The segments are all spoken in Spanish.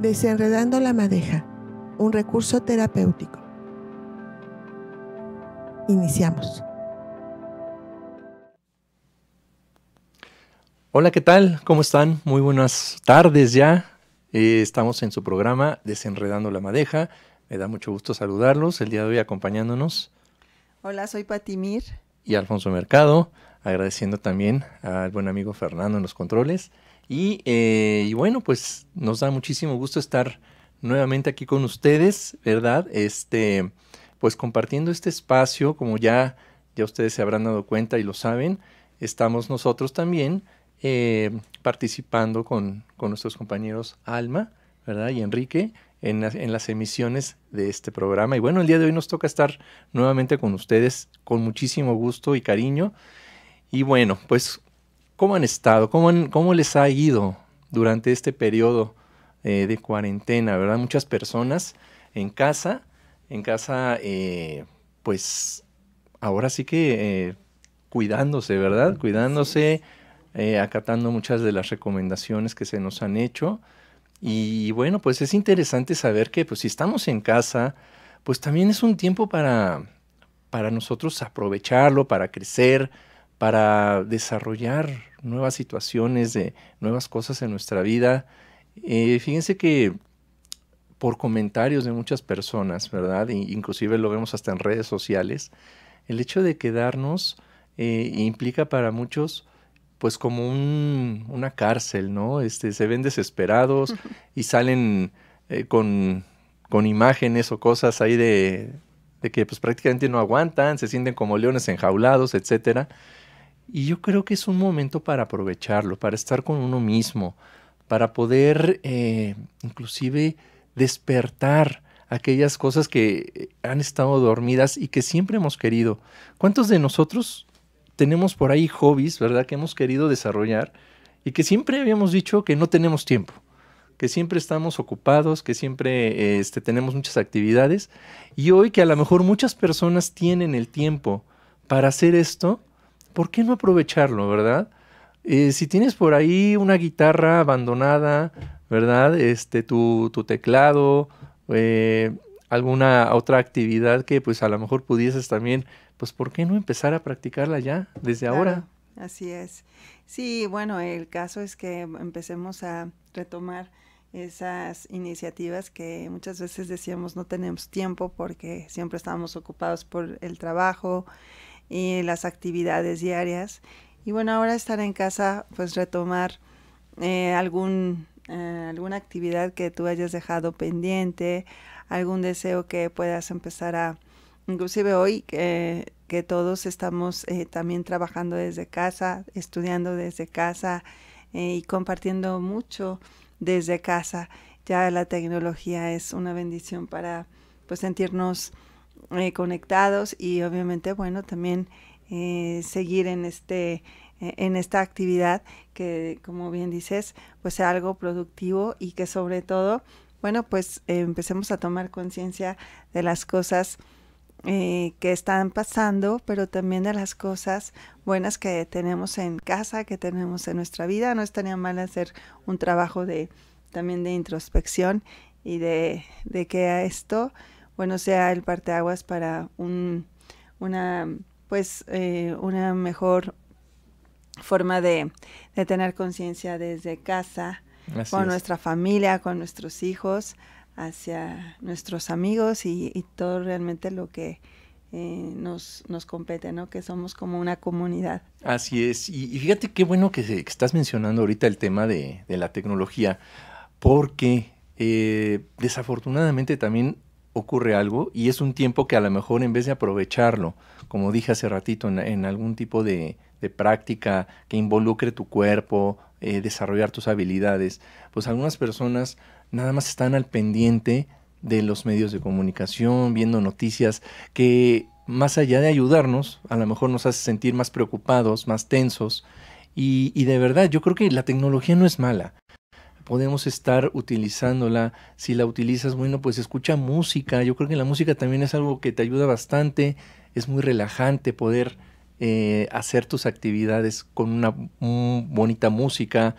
Desenredando la madeja, un recurso terapéutico. Iniciamos. Hola, ¿qué tal? ¿Cómo están? Muy buenas tardes ya. Eh, estamos en su programa Desenredando la madeja. Me da mucho gusto saludarlos el día de hoy acompañándonos. Hola, soy Patimir. Y Alfonso Mercado, agradeciendo también al buen amigo Fernando en los controles eh, y, bueno, pues nos da muchísimo gusto estar nuevamente aquí con ustedes, ¿verdad? Este, pues compartiendo este espacio, como ya, ya ustedes se habrán dado cuenta y lo saben, estamos nosotros también eh, participando con, nuestros compañeros Alma, ¿verdad? Y Enrique en, en las emisiones de este programa. Y bueno, el día de hoy nos toca estar nuevamente con ustedes con muchísimo gusto y cariño. Y bueno, pues ¿Cómo han estado? ¿Cómo, cómo les ha ido durante este periodo eh, de cuarentena? ¿Verdad? Muchas personas en casa, en casa, eh, pues ahora sí que eh, cuidándose, ¿verdad? Cuidándose, acatando muchas de las recomendaciones que se nos han hecho. Y bueno, pues es interesante saber que pues si estamos en casa, pues también es un tiempo para, para nosotros aprovecharlo, para crecer, para desarrollar nuevas situaciones, de nuevas cosas en nuestra vida. Eh, fíjense que por comentarios de muchas personas, ¿verdad? Inclusive lo vemos hasta en redes sociales, el hecho de quedarnos eh, implica para muchos pues como una cárcel, ¿no? Este, se ven desesperados y salen eh, con, imágenes o cosas ahí de, de, que pues prácticamente no aguantan, se sienten como leones enjaulados, etcétera. Y yo creo que es un momento para aprovecharlo, para estar con uno mismo, para poder eh, inclusive despertar aquellas cosas que eh, han estado dormidas y que siempre hemos querido. ¿Cuántos de nosotros tenemos por ahí hobbies, verdad, que hemos querido desarrollar y que siempre habíamos dicho que no tenemos tiempo? que siempre estamos ocupados, que siempre este, tenemos muchas actividades, y hoy que a lo mejor muchas personas tienen el tiempo para hacer esto, ¿por qué no aprovecharlo, verdad? Eh, si tienes por ahí una guitarra abandonada, ¿verdad? Este, tu, tu teclado, eh, alguna otra actividad que pues a lo mejor pudieses también, pues ¿por qué no empezar a practicarla ya, desde ahora? Así es. Sí, bueno, el caso es que empecemos a retomar esas iniciativas que muchas veces decíamos no tenemos tiempo porque siempre estábamos ocupados por el trabajo, y las actividades diarias. Y bueno, ahora estar en casa, pues retomar eh, algún, eh, alguna actividad que tú hayas dejado pendiente, algún deseo que puedas empezar a, inclusive hoy eh, que todos estamos también trabajando desde casa, estudiando desde casa y compartiendo mucho desde casa. Ya la tecnología es una bendición para pues sentirnos eh, conectados y obviamente, bueno, también eh, seguir en este eh, en esta actividad que, como bien dices, pues sea algo productivo y que sobre todo, bueno, pues empecemos a tomar conciencia de las cosas que están pasando, pero también de las cosas buenas que tenemos en casa, que tenemos en nuestra vida. No estaría mal hacer un trabajo de también de introspección y de, de que a esto bueno, sea el parteaguas para un, una, pues, eh, una mejor forma de, tener conciencia desde casa, con nuestra familia, con nuestros hijos, hacia nuestros amigos y, todo realmente lo que eh, nos, nos compete, ¿no? Que somos como una comunidad. Así es. Y, fíjate qué bueno que, estás mencionando ahorita el tema de, de la tecnología, porque eh, desafortunadamente también ocurre algo y es un tiempo que a lo mejor en vez de aprovecharlo, como dije hace ratito, en, algún tipo de, práctica que involucre tu cuerpo, eh, desarrollar tus habilidades, pues algunas personas nada más están al pendiente de los medios de comunicación, viendo noticias que más allá de ayudarnos, a lo mejor nos hace sentir más preocupados, más tensos. y de verdad, yo creo que la tecnología no es mala podemos estar utilizándola. Si la utilizas, bueno, pues escucha música. Yo creo que la música también es algo que te ayuda bastante. Es muy relajante poder eh, hacer tus actividades con una mm, bonita música.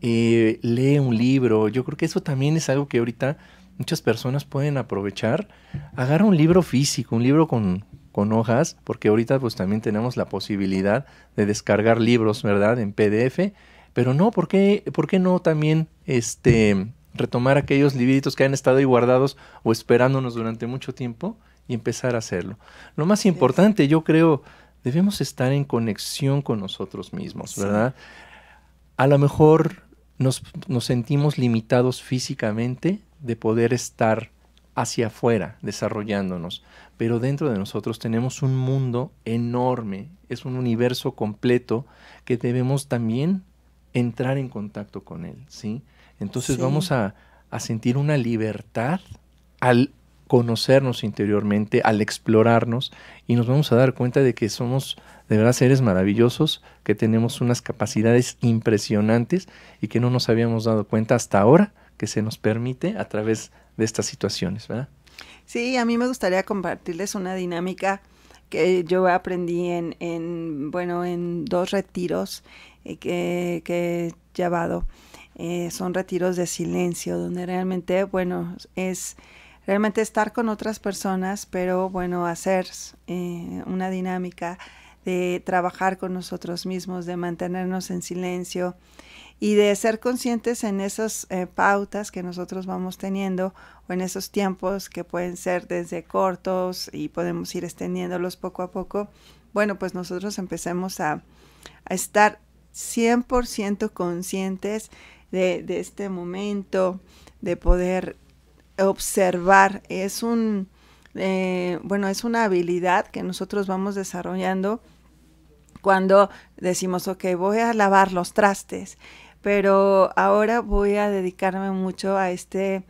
Eh, lee un libro. Yo creo que eso también es algo que ahorita muchas personas pueden aprovechar. Agarra un libro físico, un libro con, con hojas, porque ahorita pues también tenemos la posibilidad de descargar libros, ¿verdad? En PDF pero no, ¿por qué, por qué no también este, retomar aquellos libritos que han estado ahí guardados o esperándonos durante mucho tiempo y empezar a hacerlo? Lo más importante, yo creo, debemos estar en conexión con nosotros mismos, ¿verdad? A lo mejor nos, nos sentimos limitados físicamente de poder estar hacia afuera, desarrollándonos. Pero dentro de nosotros tenemos un mundo enorme, es un universo completo que debemos también entrar en contacto con Él, ¿sí? Entonces vamos a, sentir una libertad al conocernos interiormente, al explorarnos y nos vamos a dar cuenta de que somos de verdad seres maravillosos, que tenemos unas capacidades impresionantes y que no nos habíamos dado cuenta hasta ahora que se nos permite a través de estas situaciones, ¿verdad? Sí, a mí me gustaría compartirles una dinámica que yo aprendí en, en bueno, en dos retiros eh, que, he llevado. Eh, son retiros de silencio, donde realmente, bueno, es realmente estar con otras personas, pero bueno, hacer eh, una dinámica de trabajar con nosotros mismos, de mantenernos en silencio y de ser conscientes en esas pautas que nosotros vamos teniendo o en esos tiempos que pueden ser desde cortos y podemos ir extendiéndolos poco a poco. Bueno, pues nosotros empecemos a, a estar 100% conscientes de, este momento, de poder observar. Es un, eh, bueno, es una habilidad que nosotros vamos desarrollando cuando decimos, ok, voy a lavar los trastes, pero ahora voy a dedicarme mucho a este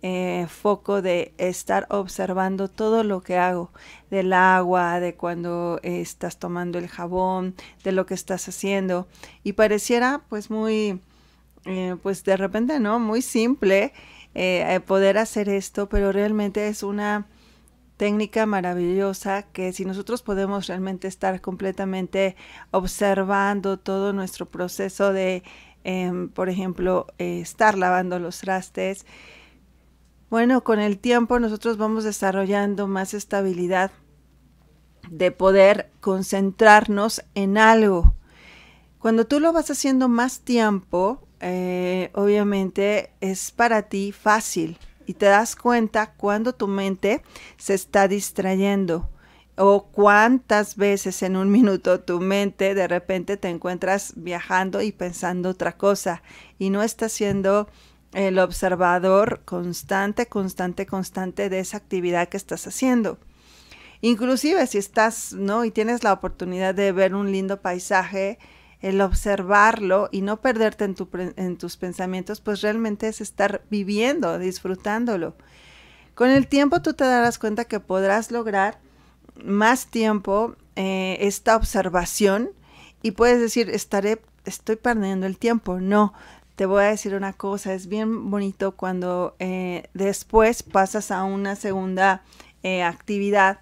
eh, foco de estar observando todo lo que hago, del agua, de cuando estás tomando el jabón, de lo que estás haciendo. Y pareciera pues muy, eh, pues de repente, ¿no? Muy simple eh, poder hacer esto, pero realmente es una técnica maravillosa que si nosotros podemos realmente estar completamente observando todo nuestro proceso de, em, por ejemplo, estar lavando los trastes, bueno, con el tiempo nosotros vamos desarrollando más estabilidad de poder concentrarnos en algo. Cuando tú lo vas haciendo más tiempo, eh, obviamente es para ti fácil y te das cuenta cuando tu mente se está distrayendo o cuántas veces en un minuto tu mente de repente te encuentras viajando y pensando otra cosa y no está siendo el observador constante, constante, constante de esa actividad que estás haciendo. Inclusive si estás, ¿no? Y tienes la oportunidad de ver un lindo paisaje, el observarlo y no perderte en, tu, en tus pensamientos, pues realmente es estar viviendo, disfrutándolo. Con el tiempo tú te darás cuenta que podrás lograr más tiempo eh, esta observación y puedes decir, estaré, estoy perdiendo el tiempo. No, te voy a decir una cosa, es bien bonito cuando eh, después pasas a una segunda eh, actividad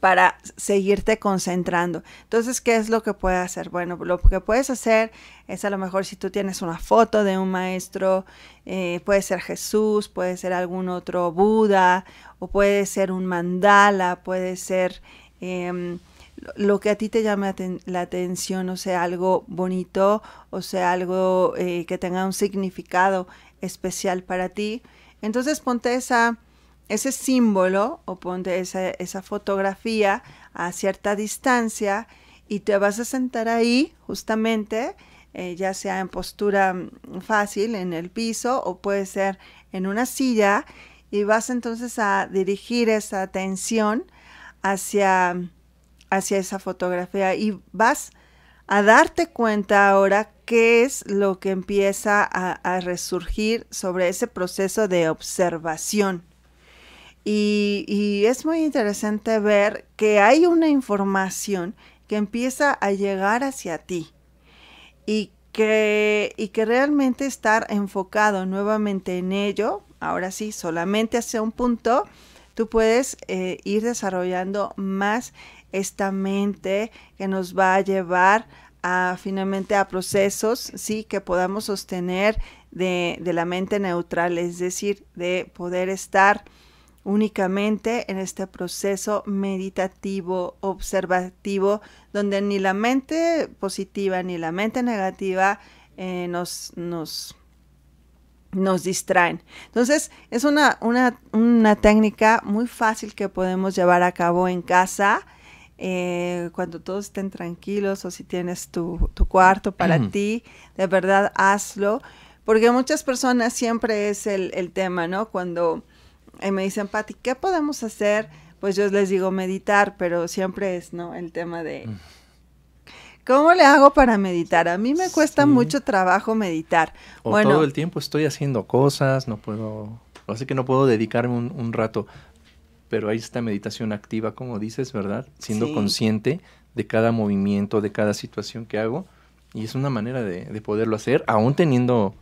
para seguirte concentrando. Entonces, ¿qué es lo que puedes hacer? Bueno, lo que puedes hacer es a lo mejor si tú tienes una foto de un maestro, eh, puede ser Jesús, puede ser algún otro Buda, o puede ser un mandala, puede ser... Em, lo que a ti te llama la atención, o sea, algo bonito, o sea, algo eh, que tenga un significado especial para ti. Entonces ponte ese símbolo o ponte esa, fotografía a cierta distancia y te vas a sentar ahí justamente, eh, ya sea en postura mm, fácil, en el piso o puede ser en una silla y vas entonces a dirigir esa atención hacia hacia esa fotografía y vas a darte cuenta ahora qué es lo que empieza a, resurgir sobre ese proceso de observación. Y, es muy interesante ver que hay una información que empieza a llegar hacia ti y que, y que realmente estar enfocado nuevamente en ello, ahora sí, solamente hacia un punto, tú puedes eh, ir desarrollando más esta mente que nos va a llevar a, finalmente a procesos, sí, que podamos sostener de, la mente neutral, es decir, de poder estar únicamente en este proceso meditativo, observativo, donde ni la mente positiva ni la mente negativa eh, nos, nos, distraen. Entonces, es una, una técnica muy fácil que podemos llevar a cabo en casa eh, cuando todos estén tranquilos o si tienes tu, cuarto para ti, de verdad hazlo, porque muchas personas siempre es el, tema, ¿no? Cuando eh, me dicen, Pati, ¿qué podemos hacer? Pues yo les digo meditar, pero siempre es, ¿no? El tema de... Mm. ¿Cómo le hago para meditar? A mí me cuesta mucho trabajo meditar. bueno, todo el tiempo estoy haciendo cosas, no puedo, así que no puedo dedicarme un rato pero hay esta meditación activa, como dices, ¿verdad? Siendo consciente de cada movimiento, de cada situación que hago. Y es una manera de, poderlo hacer, aún teniendo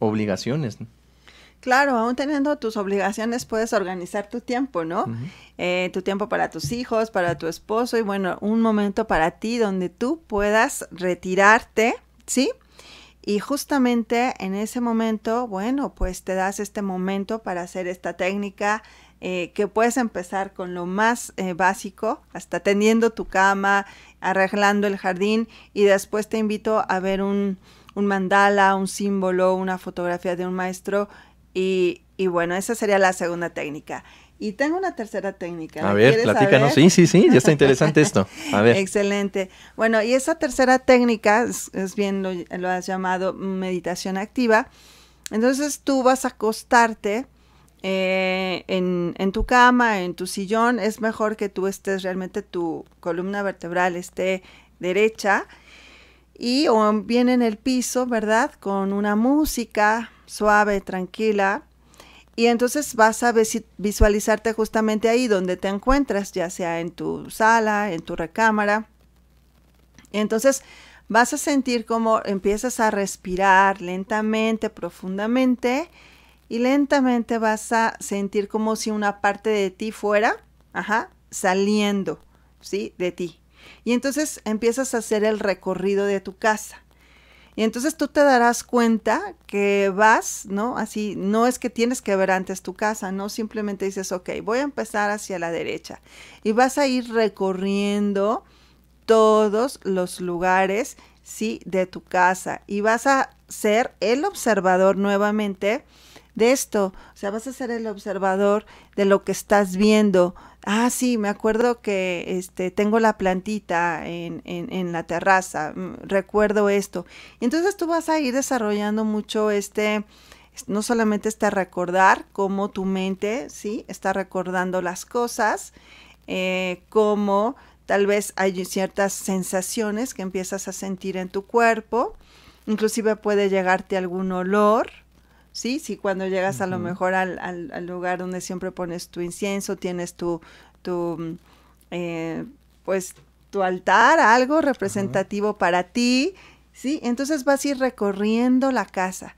obligaciones. Claro, aún teniendo tus obligaciones puedes organizar tu tiempo, ¿no? Eh, tu tiempo para tus hijos, para tu esposo y bueno, un momento para ti donde tú puedas retirarte, ¿sí? Y justamente en ese momento, bueno, pues te das este momento para hacer esta técnica, eh, que puedes empezar con lo más eh, básico, hasta tendiendo tu cama, arreglando el jardín y después te invito a ver un, un mandala, un símbolo, una fotografía de un maestro y, y bueno, esa sería la segunda técnica. Y tengo una tercera técnica. A ver, platícanos. Sí, sí, sí, ya está interesante esto. A ver. Excelente. Bueno, y esa tercera técnica, es, bien lo, has llamado meditación activa. Entonces tú vas a acostarte eh, en, tu cama, en tu sillón, es mejor que tú estés realmente tu columna vertebral esté derecha y o bien en el piso, ¿verdad? Con una música suave, tranquila. Y entonces vas a visualizarte justamente ahí donde te encuentras, ya sea en tu sala, en tu recámara. entonces vas a sentir cómo empiezas a respirar lentamente, profundamente y lentamente vas a sentir como si una parte de ti fuera, ajá, saliendo, ¿sí? De ti. Y entonces empiezas a hacer el recorrido de tu casa. Y entonces tú te darás cuenta que vas, ¿no? Así, no es que tienes que ver antes tu casa, no, simplemente dices, ok, voy a empezar hacia la derecha. Y vas a ir recorriendo todos los lugares, sí, de tu casa. Y vas a ser el observador nuevamente de esto, o sea, vas a ser el observador de lo que estás viendo. Ah, sí, me acuerdo que este, tengo la plantita en, en, la terraza, mm, recuerdo esto. Y entonces tú vas a ir desarrollando mucho este, no solamente este recordar, cómo tu mente, ¿sí? Está recordando las cosas, eh, cómo tal vez hay ciertas sensaciones que empiezas a sentir en tu cuerpo, inclusive puede llegarte algún olor, ¿sí? Si cuando llegas a lo mejor al, al, lugar donde siempre pones tu incienso, tienes tu, tu mm, eh, pues, tu altar, algo representativo para ti, ¿sí? Entonces vas a ir recorriendo la casa.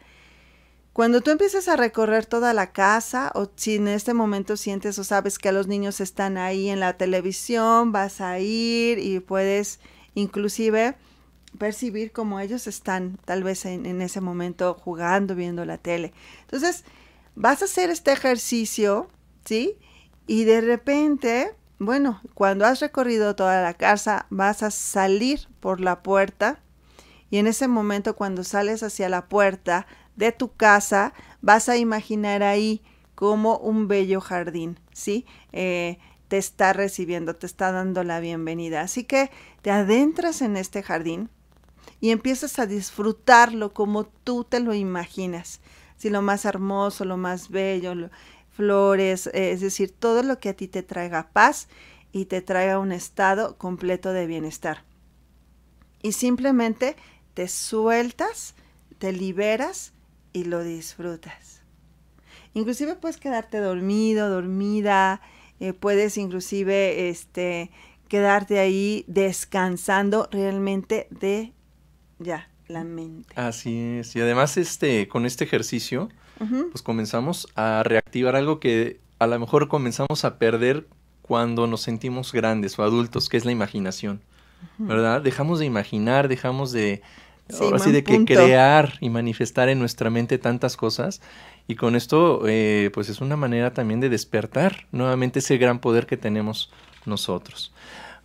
Cuando tú empiezas a recorrer toda la casa, o si en este momento sientes o sabes que los niños están ahí en la televisión, vas a ir y puedes inclusive percibir cómo ellos están tal vez en, ese momento jugando, viendo la tele. Entonces, vas a hacer este ejercicio, ¿sí? Y de repente, bueno, cuando has recorrido toda la casa, vas a salir por la puerta y en ese momento cuando sales hacia la puerta de tu casa, vas a imaginar ahí como un bello jardín, ¿sí? Eh, te está recibiendo, te está dando la bienvenida. Así que te adentras en este jardín, y empiezas a disfrutarlo como tú te lo imaginas. Si lo más hermoso, lo más bello, flores, eh, es decir, todo lo que a ti te traiga paz y te traiga un estado completo de bienestar. Y simplemente te sueltas, te liberas y lo disfrutas. Inclusive puedes quedarte dormido, dormida, eh, puedes inclusive este, quedarte ahí descansando realmente de ya, la mente. Así es. Y además, este, con este ejercicio, pues comenzamos a reactivar algo que a lo mejor comenzamos a perder cuando nos sentimos grandes o adultos, que es la imaginación. ¿Verdad? Dejamos de imaginar, dejamos de de que crear y manifestar en nuestra mente tantas cosas. Y con esto, eh, pues es una manera también de despertar nuevamente ese gran poder que tenemos nosotros.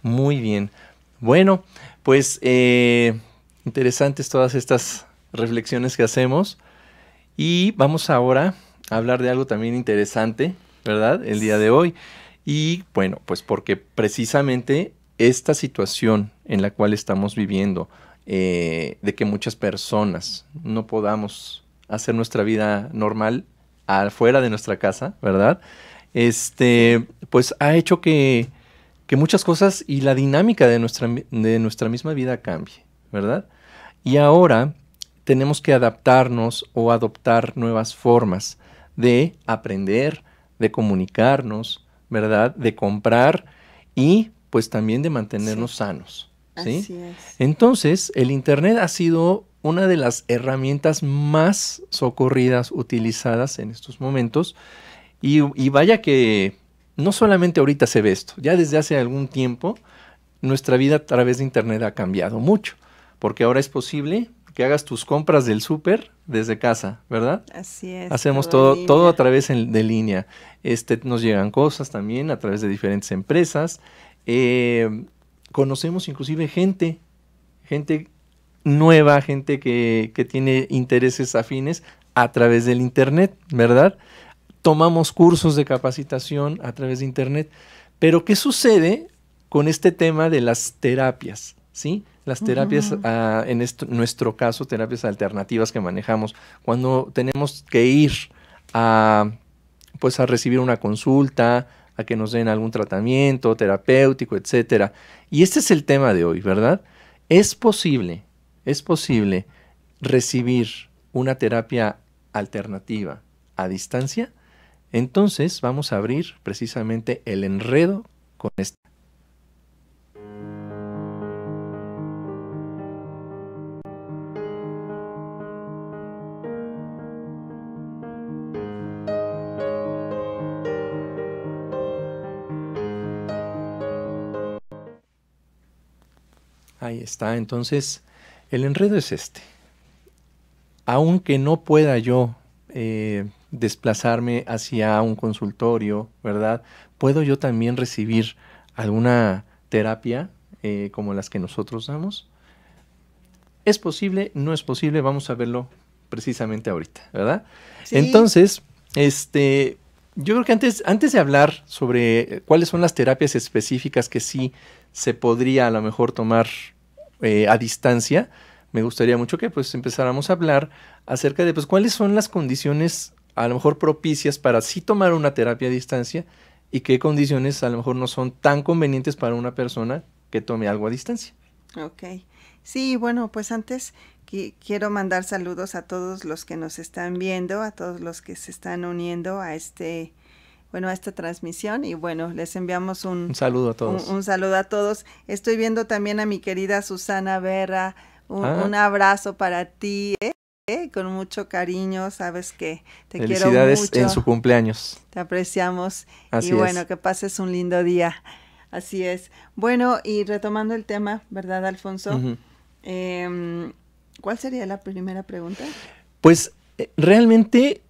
Muy bien. Bueno, pues eh, Interesantes todas estas reflexiones que hacemos. Y vamos ahora a hablar de algo también interesante, ¿verdad? El día de hoy. Y bueno, pues porque precisamente esta situación en la cual estamos viviendo, eh, de que muchas personas no podamos hacer nuestra vida normal afuera de nuestra casa, ¿verdad? Este, pues ha hecho que, que muchas cosas y la dinámica de nuestra, de nuestra misma vida cambie. ¿verdad? Y ahora tenemos que adaptarnos o adoptar nuevas formas de aprender, de comunicarnos, ¿verdad? De comprar y pues también de mantenernos sanos. Entonces, el Internet ha sido una de las herramientas más socorridas, utilizadas en estos momentos. y, vaya que no solamente ahorita se ve esto, ya desde hace algún tiempo nuestra vida a través de Internet ha cambiado mucho porque ahora es posible que hagas tus compras del súper desde casa, ¿verdad? Así es. Hacemos todo, todo, a través de línea. Este, nos llegan cosas también a través de diferentes empresas. Eh, conocemos inclusive gente, gente nueva, gente que, que tiene intereses afines a través del Internet, ¿verdad? Tomamos cursos de capacitación a través de Internet. Pero ¿qué sucede con este tema de las terapias? ¿Sí? Las terapias, ah, en nuestro caso, terapias alternativas que manejamos, cuando tenemos que ir a, pues, a recibir una consulta, a que nos den algún tratamiento terapéutico, etcétera. Y este es el tema de hoy, ¿verdad? Es posible, es posible recibir una terapia alternativa a distancia. Entonces vamos a abrir precisamente el enredo con esta Ahí está. Entonces, el enredo es este. Aunque no pueda yo eh, desplazarme hacia un consultorio, ¿verdad? ¿Puedo yo también recibir alguna terapia eh, como las que nosotros damos? ¿Es posible? ¿No es posible? Vamos a verlo precisamente ahorita, ¿verdad? Entonces, este, yo creo que antes, antes de hablar sobre cuáles son las terapias específicas que sí se podría a lo mejor tomar eh, a distancia, me gustaría mucho que pues empezáramos a hablar acerca de pues cuáles son las condiciones a lo mejor propicias para sí tomar una terapia a distancia y qué condiciones a lo mejor no son tan convenientes para una persona que tome algo a distancia. Ok. Sí, bueno, pues antes quiero mandar saludos a todos los que nos están viendo, a todos los que se están uniendo a este bueno, a esta transmisión y bueno, les enviamos un, saludo a todos. Un, saludo a todos. Estoy viendo también a mi querida Susana Berra, ah. un, abrazo para ti, eh, ¿eh? con mucho cariño, sabes que te quiero mucho. en su cumpleaños. Te apreciamos Así y bueno, que pases un lindo día. Así es. Bueno, y retomando el tema, ¿verdad, Alfonso? Em, ¿Cuál sería la primera pregunta? Pues eh, realmente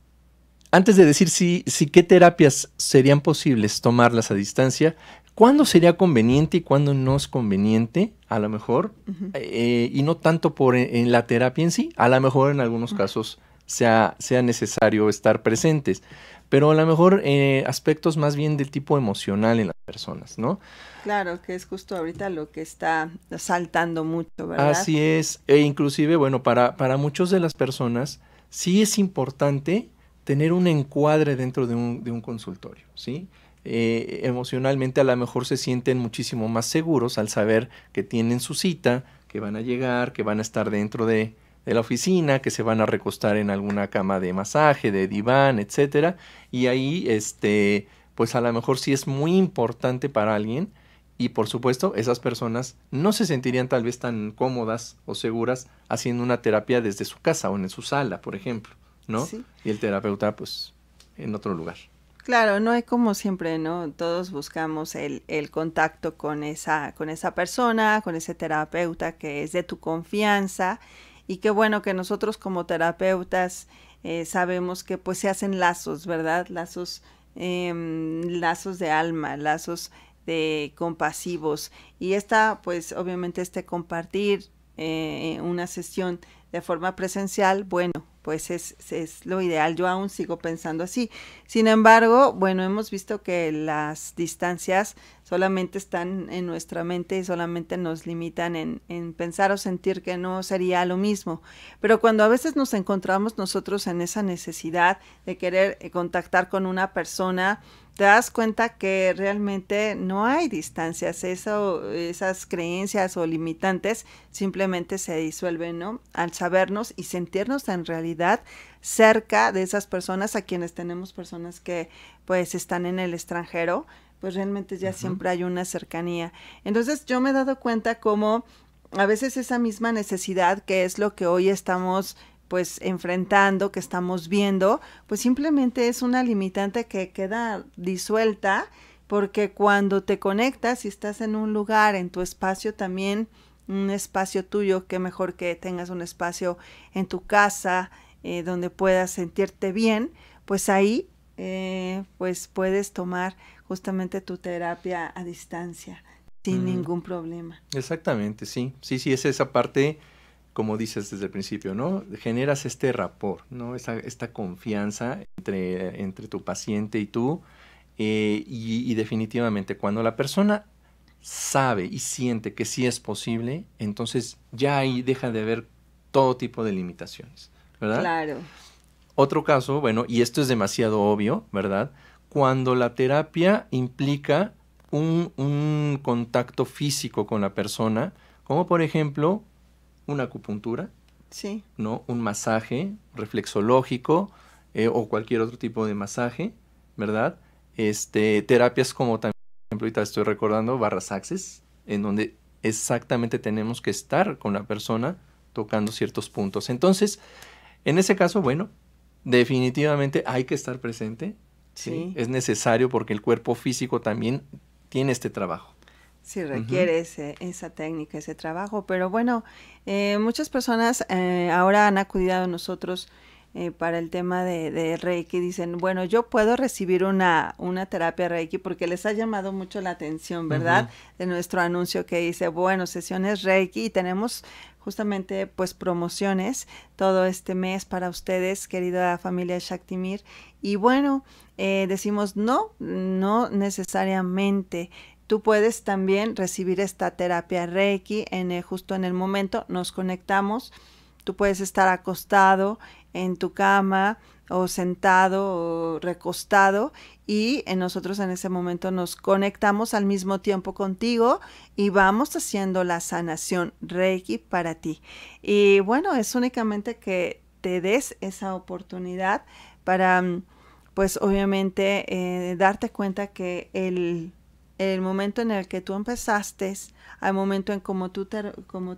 antes de decir si, qué terapias serían posibles tomarlas a distancia, ¿cuándo sería conveniente y cuándo no es conveniente? A lo mejor, eh, y no tanto por e, en, la terapia en sí, a lo mejor en algunos casos sea, sea necesario estar presentes, pero a lo mejor eh, aspectos más bien del tipo emocional en las personas, ¿no? Claro, que es justo ahorita lo que está saltando mucho, ¿verdad? Así es, e inclusive, bueno, para, para muchas de las personas sí es importante tener un encuadre dentro de un, consultorio, ¿sí? Eh, emocionalmente a lo mejor se sienten muchísimo más seguros al saber que tienen su cita, que van a llegar, que van a estar dentro de, de la oficina, que se van a recostar en alguna cama de masaje, de diván, etcétera, y ahí este pues a lo mejor sí es muy importante para alguien y por supuesto esas personas no se sentirían tal vez tan cómodas o seguras haciendo una terapia desde su casa o en su sala, por ejemplo. ¿no? Y el terapeuta, pues, en otro lugar. Claro, no es como siempre, ¿no? Todos buscamos el, el, contacto con esa, con esa persona, con ese terapeuta que es de tu confianza. Y qué bueno que nosotros como terapeutas eh, sabemos que pues se hacen lazos, ¿verdad? Lazos, em, lazos de alma, lazos de compasivos. Y esta, pues obviamente este compartir eh, una sesión de forma presencial, bueno, pues es, es, lo ideal. Yo aún sigo pensando así. Sin embargo, bueno, hemos visto que las distancias solamente están en nuestra mente y solamente nos limitan en, en pensar o sentir que no sería lo mismo. Pero cuando a veces nos encontramos nosotros en esa necesidad de querer eh, contactar con una persona, te das cuenta que realmente no hay distancias, esas creencias o limitantes simplemente se disuelven, ¿no? Al sabernos y sentirnos en realidad cerca de esas personas a quienes tenemos personas que pues están en el extranjero, pues realmente ya siempre hay una cercanía. Entonces yo me he dado cuenta como a veces esa misma necesidad que es lo que hoy estamos pues enfrentando, que estamos viendo, pues simplemente es una limitante que queda disuelta porque cuando te conectas y estás en un lugar, en tu espacio también, un espacio tuyo, que mejor que tengas un espacio en tu casa eh, donde puedas sentirte bien, pues ahí eh, pues puedes tomar justamente tu terapia a distancia sin mm. ningún problema. Exactamente, sí, sí, sí, es esa parte como dices desde el principio, ¿no? Generas este rapor, ¿no? Esta, confianza entre, entre tu paciente y tú. Eh, y, definitivamente, cuando la persona sabe y siente que sí es posible, entonces ya ahí deja de haber todo tipo de limitaciones, ¿verdad? Claro. Otro caso, bueno, y esto es demasiado obvio, ¿verdad? Cuando la terapia implica un, un contacto físico con la persona, como por ejemplo una acupuntura, sí. ¿no? un masaje reflexológico eh, o cualquier otro tipo de masaje, ¿verdad? Este, terapias como también, por ejemplo, ahorita estoy recordando barras axes en donde exactamente tenemos que estar con la persona tocando ciertos puntos. Entonces, en ese caso, bueno, definitivamente hay que estar presente. ¿sí? Es necesario porque el cuerpo físico también tiene este trabajo. Sí, requiere esa técnica, ese trabajo. Pero bueno, eh, muchas personas eh, ahora han acudido a nosotros eh, para el tema de, Reiki. Dicen, bueno, yo puedo recibir una, una terapia Reiki porque les ha llamado mucho la atención, ¿verdad? De nuestro anuncio que dice, bueno, sesiones Reiki y tenemos justamente pues promociones todo este mes para ustedes, querida familia Shaktimir. Y bueno, decimos no, no necesariamente tú puedes también recibir esta terapia Reiki en, eh, justo en el momento, nos conectamos, tú puedes estar acostado en tu cama o sentado o recostado y nosotros en ese momento nos conectamos al mismo tiempo contigo y vamos haciendo la sanación Reiki para ti. Y bueno, es únicamente que te des esa oportunidad para mm, pues obviamente eh, darte cuenta que el el momento en el que tú empezaste al momento en como tú, te,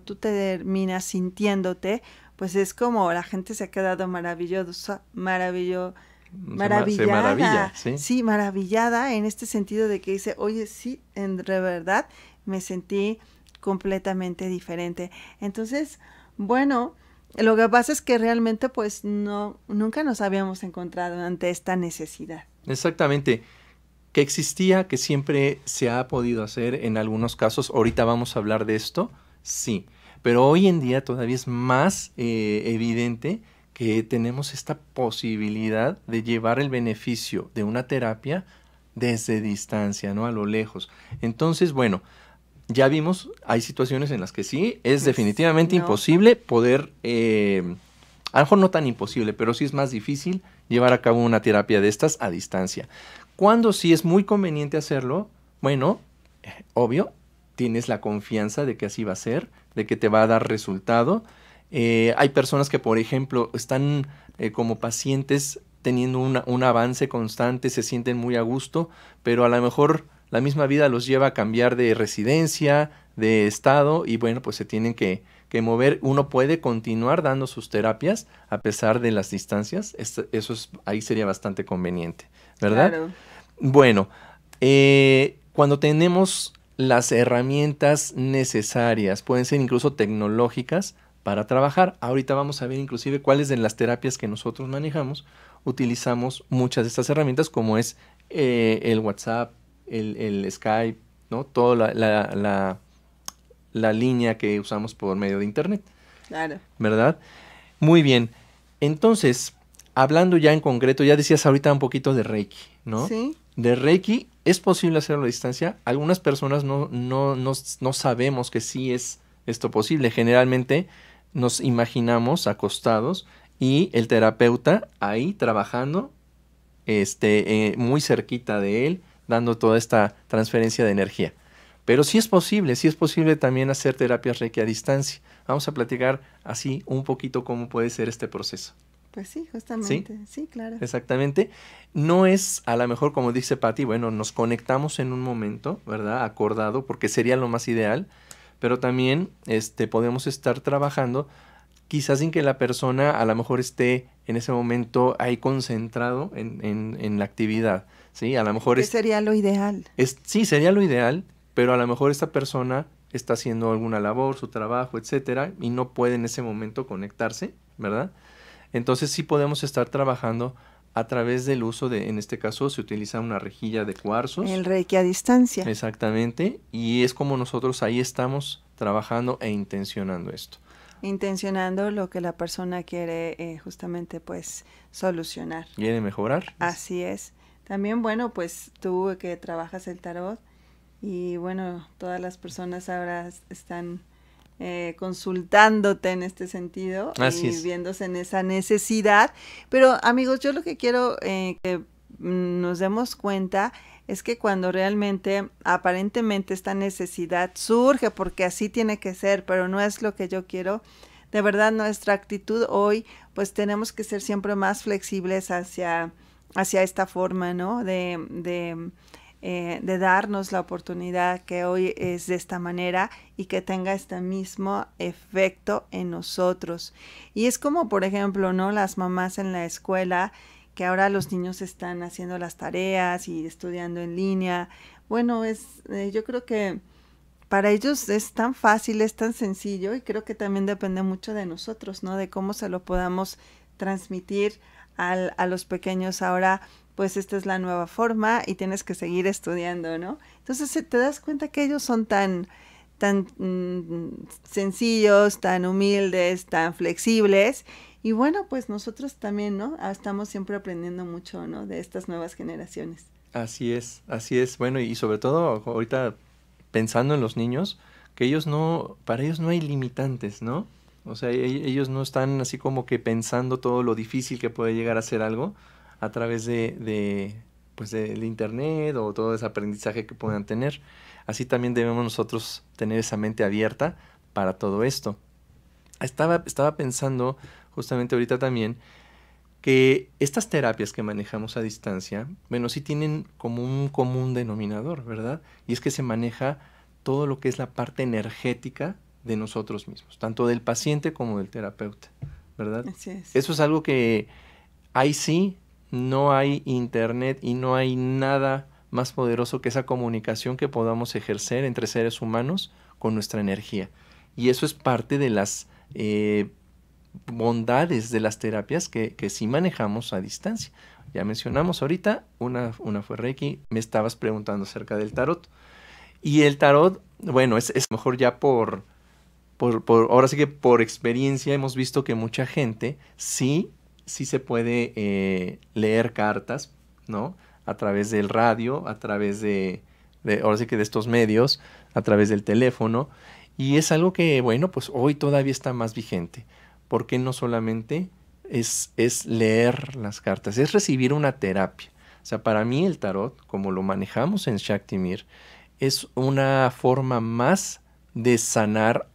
tú te terminas sintiéndote, pues es como la gente se ha quedado maravillosa, maravillosa, maravillada. ¿sí? maravillada en este sentido de que dice, oye, sí, en verdad me sentí completamente diferente. Entonces, bueno, lo que pasa es que realmente pues no, nunca nos habíamos encontrado ante esta necesidad. Exactamente que existía, que siempre se ha podido hacer en algunos casos. Ahorita vamos a hablar de esto, sí, pero hoy en día todavía es más eh, evidente que tenemos esta posibilidad de llevar el beneficio de una terapia desde distancia, ¿no? A lo lejos. Entonces, bueno, ya vimos, hay situaciones en las que sí, es pues, definitivamente imposible poder... Eh, a lo mejor no tan imposible, pero sí es más difícil llevar a cabo una terapia de estas a distancia. Cuando sí es muy conveniente hacerlo? Bueno, eh, obvio, tienes la confianza de que así va a ser, de que te va a dar resultado. Eh, hay personas que, por ejemplo, están eh, como pacientes teniendo un avance constante, se sienten muy a gusto, pero a lo mejor la misma vida los lleva a cambiar de residencia, de estado, y bueno, pues se tienen que, mover. Uno puede continuar dando sus terapias a pesar de las distancias. eso es, ahí sería bastante conveniente, ¿verdad? Claro. Bueno, eh, cuando tenemos las herramientas necesarias, pueden ser incluso tecnológicas para trabajar. Ahorita vamos a ver inclusive cuáles de las terapias que nosotros manejamos utilizamos muchas de estas herramientas como es eh, el WhatsApp, el, Skype, ¿no? Toda la, la, línea que usamos por medio de Internet. Claro. ¿Verdad? Muy bien. Entonces, hablando ya en concreto, ya decías ahorita un poquito de Reiki, ¿no? Sí. De Reiki, ¿es posible hacerlo a distancia? Algunas personas no, no, no, sabemos que sí es esto posible. Generalmente nos imaginamos acostados y el terapeuta ahí trabajando, este, eh, muy cerquita de él, dando toda esta transferencia de energía. Pero sí es posible, sí es posible también hacer terapias Reiki a distancia. Vamos a platicar así un poquito cómo puede ser este proceso. Pues sí, justamente, sí, claro. Exactamente. No es, a lo mejor, como dice Patti, bueno, nos conectamos en un momento, ¿verdad? Acordado, porque sería lo más ideal, pero también este, podemos estar trabajando quizás sin que la persona a lo mejor esté en ese momento ahí concentrado en, en, en la actividad, ¿sí? A lo mejor... sería lo ideal. sí, sería lo ideal, pero a lo mejor esta persona está haciendo alguna labor, su trabajo, etcétera, y no puede en ese momento conectarse, ¿verdad? Entonces sí podemos estar trabajando a través del uso de, en este caso se utiliza una rejilla de cuarzos. El reiki a distancia. Exactamente, y es como nosotros ahí estamos trabajando e intencionando esto. Intencionando lo que la persona quiere eh, justamente pues solucionar. Quiere mejorar. Así es. También bueno, pues tú que trabajas el tarot y bueno, todas las personas ahora están eh, consultándote en este sentido y en esa necesidad. Pero amigos, yo lo que quiero eh, que nos demos cuenta es que cuando realmente aparentemente esta necesidad surge porque así tiene que ser, pero no es lo que yo quiero, de verdad nuestra actitud hoy pues tenemos que ser siempre más flexibles hacia, hacia esta forma, ¿no? de eh, de darnos la oportunidad que hoy es de esta manera y que tenga este mismo efecto en nosotros. Y es como, por ejemplo, ¿no? Las mamás en la escuela, que ahora los niños están haciendo las tareas y estudiando en línea. Bueno, es, eh, yo creo que para ellos es tan fácil, es tan sencillo y creo que también depende mucho de nosotros, ¿no? De cómo se lo podamos transmitir al, a los pequeños ahora pues esta es la nueva forma y tienes que seguir estudiando, ¿no? Entonces te das cuenta que ellos son tan, tan mm, sencillos, tan humildes, tan flexibles. Y bueno, pues nosotros también, ¿no? Ah, estamos siempre aprendiendo mucho, ¿no? De estas nuevas generaciones. Así es, así es. Bueno, y sobre todo ahorita pensando en los niños, que ellos no, para ellos no hay limitantes, ¿no? O sea, e, ellos no están así como que pensando todo lo difícil que puede llegar a ser algo, a través de, pues del internet o todo ese aprendizaje que puedan tener. Así también debemos nosotros tener esa mente abierta para todo esto. Estaba, estaba pensando justamente ahorita también que estas terapias que manejamos a distancia, bueno, sí tienen como un común denominador, ¿verdad? Y es que se maneja todo lo que es la parte energética de nosotros mismos, tanto del paciente como del terapeuta, ¿verdad? Eso es algo que ahí sí no hay internet y no hay nada más poderoso que esa comunicación que podamos ejercer entre seres humanos con nuestra energía. Y eso es parte de las eh, bondades de las terapias que, que sí manejamos a distancia. Ya mencionamos ahorita, una, una fue Reiki, me estabas preguntando acerca del tarot. Y el tarot, bueno, es, mejor ya por, por, por, ahora sí que por experiencia hemos visto que mucha gente sí sí se puede eh, leer cartas, ¿no? A través del radio, a través de, ahora sí que de estos medios, a través del teléfono. Y es algo que, bueno, pues hoy todavía está más vigente, porque no solamente es, es leer las cartas, es recibir una terapia. O sea, para mí el tarot, como lo manejamos en Shaktimir, es una forma más de sanar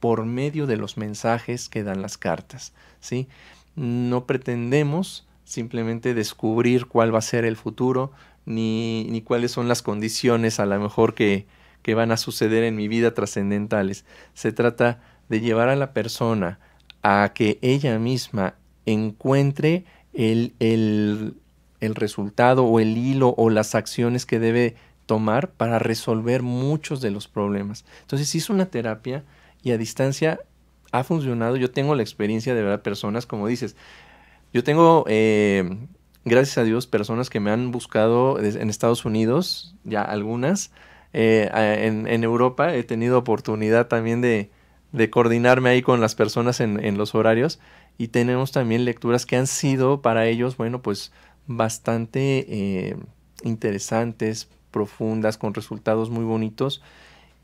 por medio de los mensajes que dan las cartas, ¿sí? no pretendemos simplemente descubrir cuál va a ser el futuro, ni, ni cuáles son las condiciones a lo mejor que, van a suceder en mi vida trascendentales. Se trata de llevar a la persona a que ella misma encuentre el, el, el resultado o el hilo o las acciones que debe tomar para resolver muchos de los problemas. Entonces, si es una terapia y a distancia ha funcionado. Yo tengo la experiencia de ver a personas, como dices, yo tengo, eh, gracias a Dios, personas que me han buscado en Estados Unidos, ya algunas. Eh, en, Europa he tenido oportunidad también de, coordinarme ahí con las personas en, los horarios y tenemos también lecturas que han sido para ellos, bueno, pues bastante eh, interesantes, profundas, con resultados muy bonitos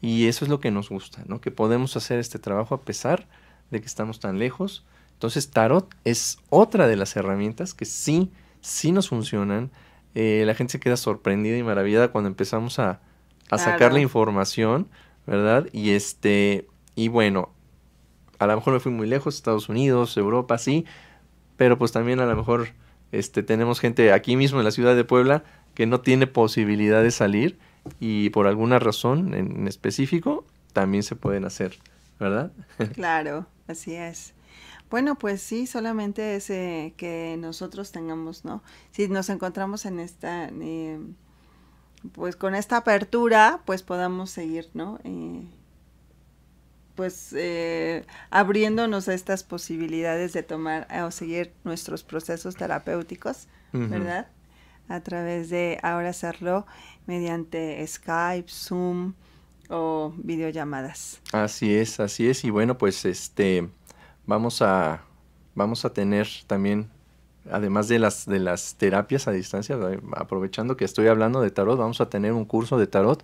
y eso es lo que nos gusta, ¿no? Que podemos hacer este trabajo a pesar de que estamos tan lejos. Entonces, tarot es otra de las herramientas que sí, sí nos funcionan. Eh, la gente se queda sorprendida y maravillada cuando empezamos a, sacar la información, ¿verdad? Y este, y bueno, a lo mejor me fui muy lejos, Estados Unidos, Europa, sí, pero pues también a lo mejor este, tenemos gente aquí mismo en la ciudad de Puebla que no tiene posibilidad de salir y por alguna razón en específico también se pueden hacer, ¿verdad? Claro, así es. Bueno, pues sí, solamente es que nosotros tengamos, ¿no? Si nos encontramos en esta, eh, pues con esta apertura, pues podamos seguir, ¿no? Eh, pues eh, abriéndonos a estas posibilidades de tomar o seguir nuestros procesos terapéuticos, ¿verdad? a través de ahora hacerlo mediante Skype, Zoom o videollamadas. Así es, así es. Y bueno, pues este vamos a vamos a tener también además de las de las terapias a distancia, aprovechando que estoy hablando de tarot, vamos a tener un curso de tarot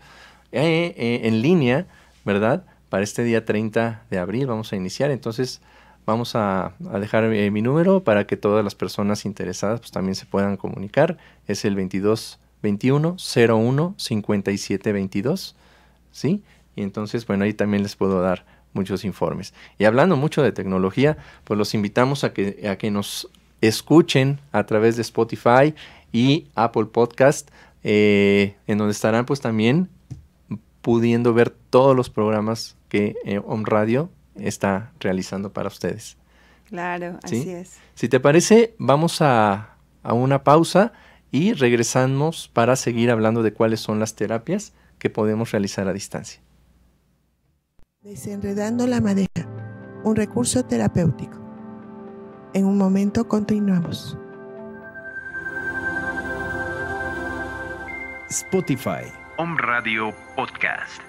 eh, eh, en línea, ¿verdad? Para este día 30 de abril vamos a iniciar. Entonces, Vamos a, dejar eh, mi número para que todas las personas interesadas pues, también se puedan comunicar. Es el 2221 01 5722. ¿Sí? Y entonces, bueno, ahí también les puedo dar muchos informes. Y hablando mucho de tecnología, pues los invitamos a que, a que nos escuchen a través de Spotify y Apple Podcast, eh, en donde estarán pues también pudiendo ver todos los programas que eh, Radio está realizando para ustedes. Claro, así es. Si te parece, vamos a, a una pausa y regresamos para seguir hablando de cuáles son las terapias que podemos realizar a distancia. Desenredando la madeja, un recurso terapéutico. En un momento continuamos. Spotify. Home Radio Podcast.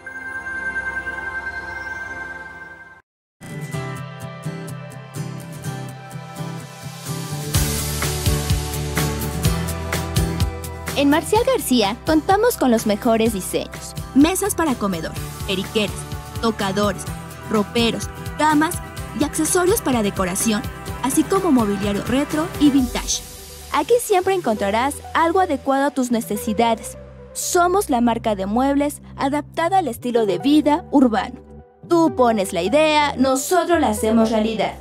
En Marcial García contamos con los mejores diseños. Mesas para comedor, periqueras, tocadores, roperos, camas y accesorios para decoración, así como mobiliario retro y vintage. Aquí siempre encontrarás algo adecuado a tus necesidades. Somos la marca de muebles adaptada al estilo de vida urbano. Tú pones la idea, nosotros la hacemos realidad.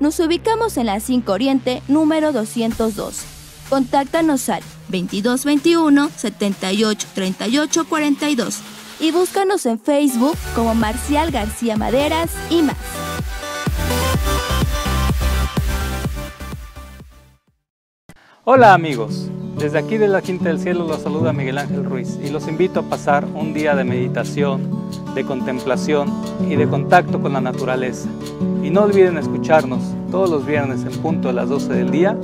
Nos ubicamos en la 5 Oriente número 212 Contáctanos al 2221 78 38 42 y búscanos en Facebook como Marcial García Maderas y más. Hola amigos, desde aquí de la Quinta del Cielo los saluda Miguel Ángel Ruiz y los invito a pasar un día de meditación, de contemplación y de contacto con la naturaleza. Y no olviden escucharnos todos los viernes en punto a las 12 del día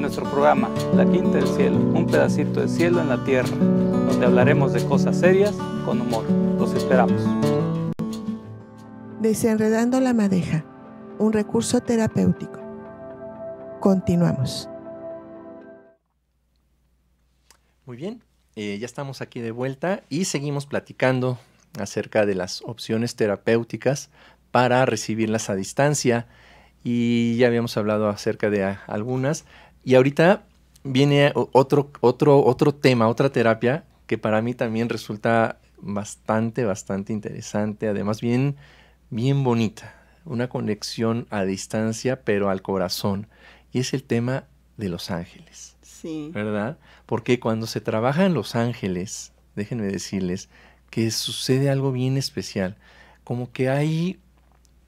nuestro programa La Quinta del Cielo, un pedacito de cielo en la tierra, donde hablaremos de cosas serias con humor. Los esperamos. Desenredando la madeja, un recurso terapéutico. Continuamos. Muy bien, eh, ya estamos aquí de vuelta y seguimos platicando acerca de las opciones terapéuticas para recibirlas a distancia y ya habíamos hablado acerca de algunas. Y ahorita viene otro, otro, otro tema, otra terapia que para mí también resulta bastante, bastante interesante, además bien, bien bonita. Una conexión a distancia, pero al corazón. Y es el tema de los ángeles. Sí. ¿Verdad? Porque cuando se trabaja en los ángeles, déjenme decirles que sucede algo bien especial. Como que hay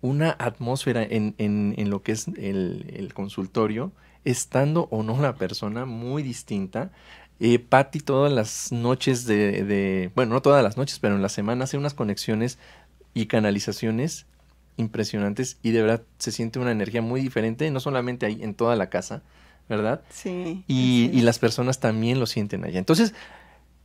una atmósfera en, en, lo que es el consultorio, estando o no la persona muy distinta. Eh, Patty todas las noches de, bueno, no todas las noches, pero en la semana hace unas conexiones y canalizaciones impresionantes y de verdad se siente una energía muy diferente, no solamente ahí, en toda la casa, ¿verdad? Sí. Y, las personas también lo sienten allá. Entonces,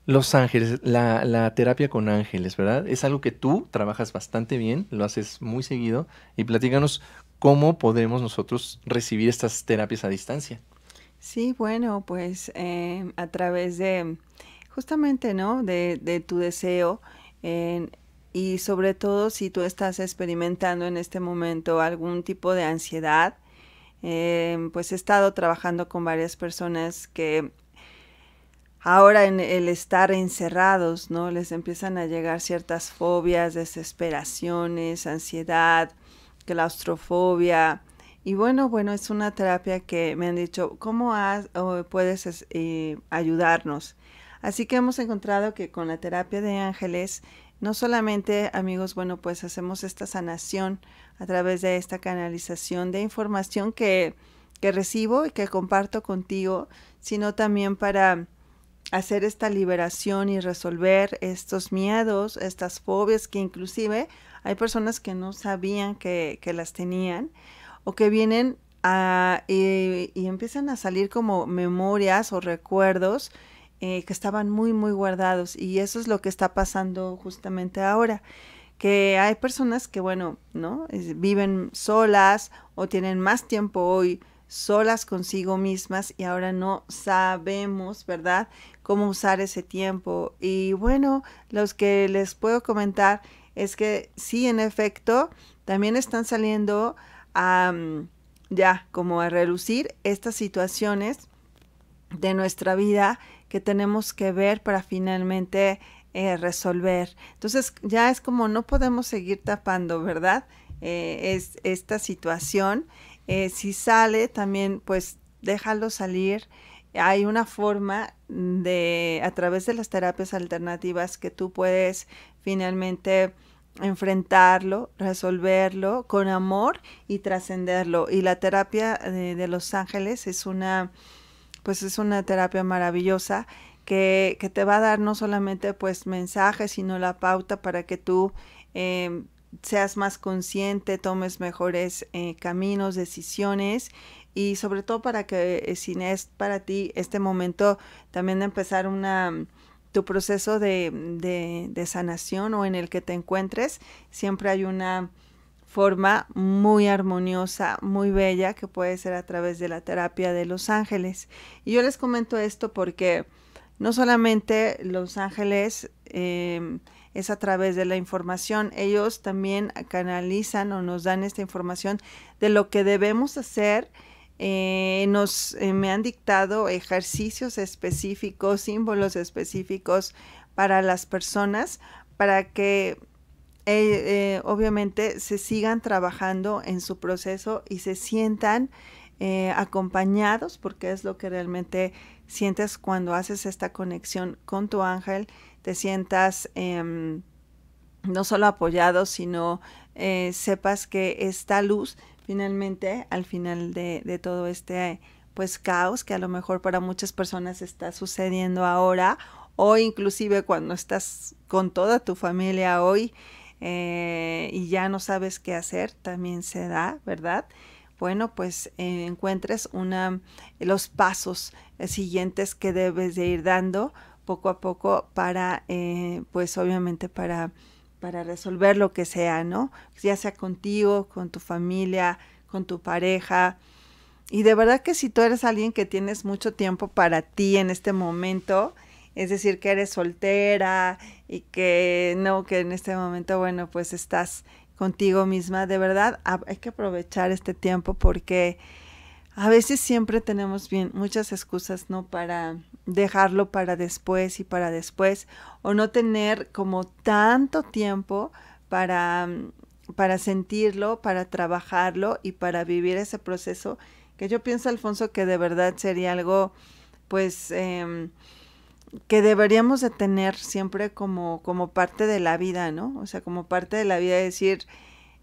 los ángeles, la, la, terapia con ángeles, ¿verdad? Es algo que tú trabajas bastante bien, lo haces muy seguido y platícanos ¿cómo podemos nosotros recibir estas terapias a distancia? Sí, bueno, pues eh, a través de justamente, ¿no? De, tu deseo y sobre todo si tú estás experimentando en este momento algún tipo de ansiedad, em, pues he estado trabajando con varias personas que ahora en el estar encerrados, ¿no? Les empiezan a llegar ciertas fobias, desesperaciones, ansiedad, la claustrofobia. Y bueno, bueno, es una terapia que me han dicho, ¿cómo has, o puedes eh, ayudarnos? Así que hemos encontrado que con la terapia de ángeles, no solamente amigos, bueno, pues hacemos esta sanación a través de esta canalización de información que, que recibo y que comparto contigo, sino también para hacer esta liberación y resolver estos miedos, estas fobias que inclusive hay personas que no sabían que, las tenían o que vienen a, eh, y empiezan a salir como memorias o recuerdos eh, que estaban muy, muy guardados. Y eso es lo que está pasando justamente ahora. Que hay personas que, bueno, ¿no? viven solas o tienen más tiempo hoy solas consigo mismas y ahora no sabemos, ¿verdad?, cómo usar ese tiempo. Y bueno, los que les puedo comentar es que sí, en efecto, también están saliendo a, ya como a relucir estas situaciones de nuestra vida que tenemos que ver para finalmente eh, resolver. Entonces ya es como no podemos seguir tapando, ¿verdad? Eh, es esta situación. Eh, si sale, también pues déjalo salir. Hay una forma de, a través de las terapias alternativas, que tú puedes finalmente enfrentarlo, resolverlo con amor y trascenderlo. Y la terapia de, Los Ángeles es una, pues es una terapia maravillosa que, te va a dar no solamente pues mensajes, sino la pauta para que tú em, seas más consciente, tomes mejores eh, caminos, decisiones y sobre todo para que eh, es para ti este momento también de empezar una tu proceso de, de, sanación o en el que te encuentres, siempre hay una forma muy armoniosa, muy bella, que puede ser a través de la terapia de los ángeles. Y yo les comento esto porque no solamente los ángeles em, es a través de la información, ellos también canalizan o nos dan esta información de lo que debemos hacer eh, nos, eh, me han dictado ejercicios específicos, símbolos específicos para las personas, para que eh, obviamente se sigan trabajando en su proceso y se sientan acompañados, porque es lo que realmente sientes cuando haces esta conexión con tu ángel, te sientas em, no solo apoyado, sino sepas que esta luz finalmente al final de, todo este pues caos que a lo mejor para muchas personas está sucediendo ahora o inclusive cuando estás con toda tu familia hoy eh, y ya no sabes qué hacer, también se da, ¿verdad? Bueno, pues eh, encuentres una, los pasos eh, siguientes que debes de ir dando poco a poco para, pues obviamente para para resolver lo que sea, ¿no? Ya sea contigo, con tu familia, con tu pareja. Y de verdad que si tú eres alguien que tienes mucho tiempo para ti en este momento, es decir, que eres soltera y que no, que en este momento, bueno, pues estás contigo misma, de verdad hay que aprovechar este tiempo porque a veces siempre tenemos bien muchas excusas, ¿no? Para dejarlo para después y para después o no tener como tanto tiempo para, mm, para sentirlo, para trabajarlo y para vivir ese proceso que yo pienso, Alfonso, que de verdad sería algo pues em, que deberíamos de tener siempre como, como parte de la vida, ¿no? O sea, como parte de la vida, decir,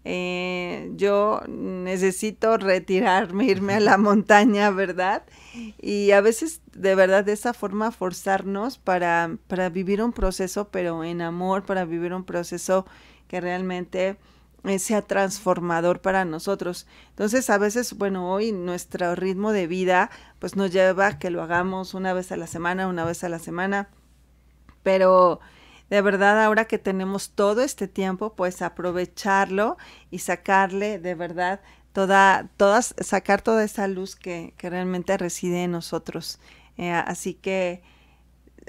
eh, yo necesito retirarme, irme a la montaña, ¿verdad? Y a veces de verdad de esa forma forzarnos para, para vivir un proceso, pero en amor, para vivir un proceso que realmente eh, sea transformador para nosotros. Entonces, a veces, bueno, hoy nuestro ritmo de vida pues nos lleva a que lo hagamos una vez a la semana, una vez a la semana, pero de verdad ahora que tenemos todo este tiempo, pues aprovecharlo y sacarle de verdad toda, todas, sacar toda esa luz que, que realmente reside en nosotros. Eh, así que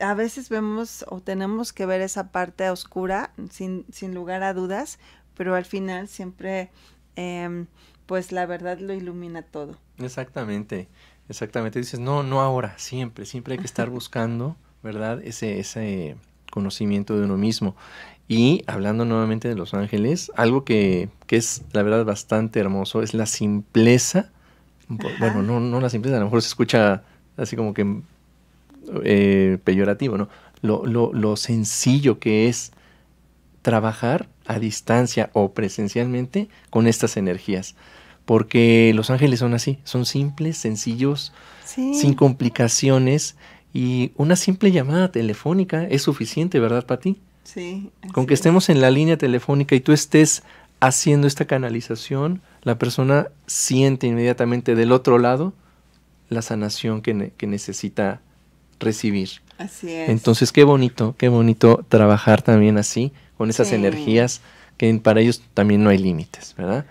a veces vemos o tenemos que ver esa parte oscura, sin, sin lugar a dudas, pero al final siempre, em, pues la verdad lo ilumina todo. Exactamente, exactamente. Dices, no, no ahora, siempre, siempre hay que estar buscando, ¿verdad? Ese, ese, conocimiento de uno mismo. Y hablando nuevamente de los ángeles, algo que, es la verdad bastante hermoso es la simpleza. Bueno, no, no la simpleza, a lo mejor se escucha así como que eh, peyorativo, ¿no? Lo, sencillo que es trabajar a distancia o presencialmente con estas energías. Porque los ángeles son así, son simples, sencillos, sin complicaciones y una simple llamada telefónica es suficiente, ¿verdad, Pati? Sí. Con que estemos en la línea telefónica y tú estés haciendo esta canalización, la persona siente inmediatamente del otro lado la sanación que, necesita recibir. Así es. Entonces, qué bonito, qué bonito trabajar también así, con esas energías que para ellos también no hay límites, ¿verdad?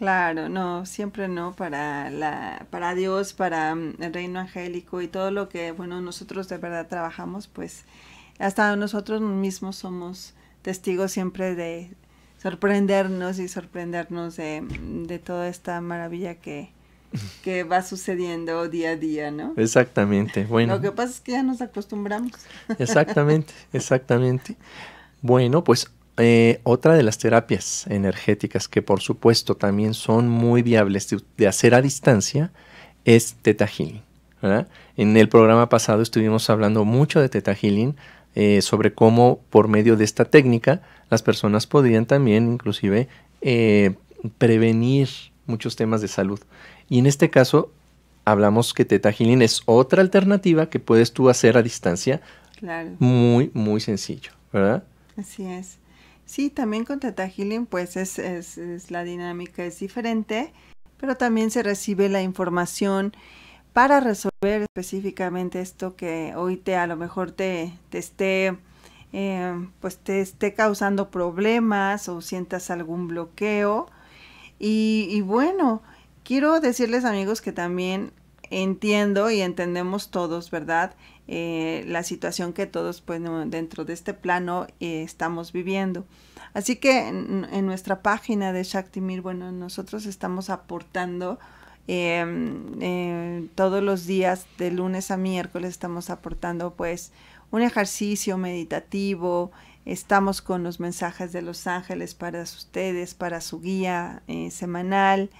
Claro, no, siempre no para la para Dios, para mm, el reino angélico y todo lo que bueno, nosotros de verdad trabajamos, pues hasta nosotros mismos somos testigos siempre de sorprendernos y sorprendernos de, mm, de toda esta maravilla que, que va sucediendo día a día, ¿no? Exactamente, bueno. Lo que pasa es que ya nos acostumbramos. Exactamente, exactamente. Bueno, pues eh, otra de las terapias energéticas que por supuesto también son muy viables de, hacer a distancia es Teta Healing. En el programa pasado estuvimos hablando mucho de Teta Healing, eh, sobre cómo por medio de esta técnica las personas podrían también inclusive eh, prevenir muchos temas de salud. Y en este caso hablamos que Teta Healing es otra alternativa que puedes tú hacer a distancia. Muy, muy sencillo, ¿verdad? Así es. Sí, también con Teta Healing pues es, es, la dinámica es diferente, pero también se recibe la información para resolver específicamente esto que hoy te a lo mejor te, te esté eh, pues te esté causando problemas o sientas algún bloqueo. y, bueno, quiero decirles amigos que también entiendo y entendemos todos, ¿verdad? Eh, la situación que todos pues, dentro de este plano eh, estamos viviendo. Así que en, nuestra página de Shaktimir, bueno, nosotros estamos aportando em, eh, todos los días, de lunes a miércoles, estamos aportando pues un ejercicio meditativo, estamos con los mensajes de los ángeles para ustedes, para su guía semanal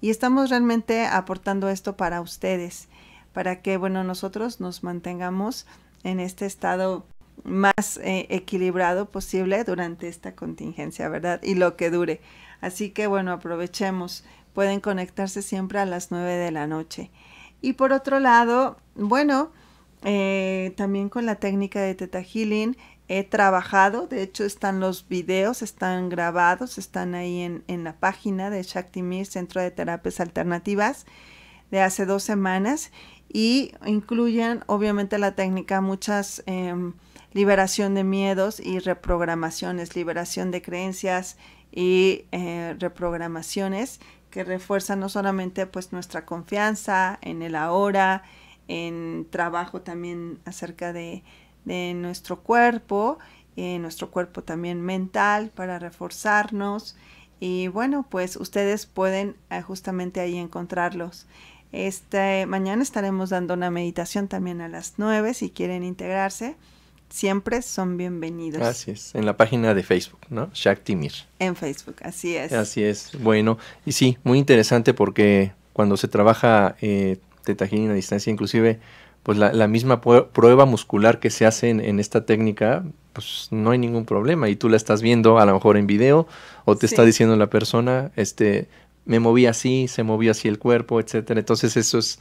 y estamos realmente aportando esto para ustedes para que, bueno, nosotros nos mantengamos en este estado más eh, equilibrado posible durante esta contingencia, ¿verdad? Y lo que dure. Así que, bueno, aprovechemos. Pueden conectarse siempre a las 9 de la noche. Y por otro lado, bueno, eh, también con la técnica de Teta Healing he trabajado, de hecho están los videos, están grabados, están ahí en, en la página de Shakti Mir, Centro de Terapias Alternativas, de hace dos semanas y incluyen obviamente la técnica muchas em, liberación de miedos y reprogramaciones, liberación de creencias y eh, reprogramaciones que refuerzan no solamente pues nuestra confianza en el ahora, en trabajo también acerca de, nuestro cuerpo, en eh, nuestro cuerpo también mental para reforzarnos. Y bueno, pues ustedes pueden eh, justamente ahí encontrarlos. Este, mañana estaremos dando una meditación también a las 9 si quieren integrarse. Siempre son bienvenidos. Así es, en la página de Facebook, ¿no? Shakti Mir. En Facebook, así es. Así es, bueno, y sí, muy interesante porque cuando se trabaja eh, a distancia, inclusive, pues la, misma prueba muscular que se hace en, esta técnica, pues no hay ningún problema. Y tú la estás viendo a lo mejor en video o te está diciendo la persona, este, me moví así, se movió así el cuerpo, etcétera. Entonces eso es